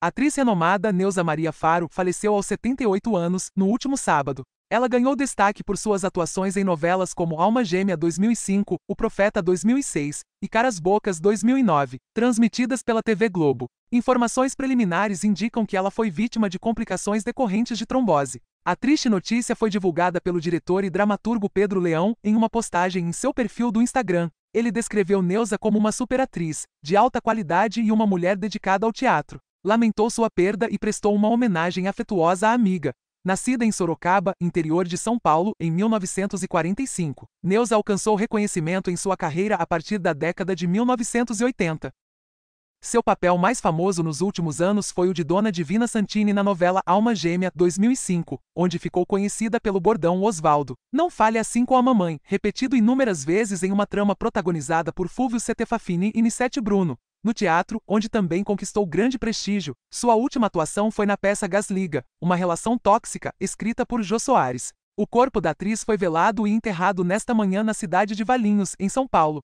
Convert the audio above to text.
A atriz renomada Neuza Maria Faro faleceu aos 78 anos, no último sábado. Ela ganhou destaque por suas atuações em novelas como Alma Gêmea 2005, O Profeta 2006 e Caras Bocas 2009, transmitidas pela TV Globo. Informações preliminares indicam que ela foi vítima de complicações decorrentes de trombose. A triste notícia foi divulgada pelo diretor e dramaturgo Pedro Leão em uma postagem em seu perfil do Instagram. Ele descreveu Neuza como uma superatriz, de alta qualidade e uma mulher dedicada ao teatro lamentou sua perda e prestou uma homenagem afetuosa à amiga. Nascida em Sorocaba, interior de São Paulo, em 1945, Neus alcançou reconhecimento em sua carreira a partir da década de 1980. Seu papel mais famoso nos últimos anos foi o de Dona Divina Santini na novela Alma Gêmea, 2005, onde ficou conhecida pelo bordão Osvaldo. Não fale assim com a mamãe, repetido inúmeras vezes em uma trama protagonizada por Fulvio Setefafini e Nissete Bruno. No teatro, onde também conquistou grande prestígio, sua última atuação foi na peça Gasliga, Uma Relação Tóxica, escrita por Jô Soares. O corpo da atriz foi velado e enterrado nesta manhã na cidade de Valinhos, em São Paulo.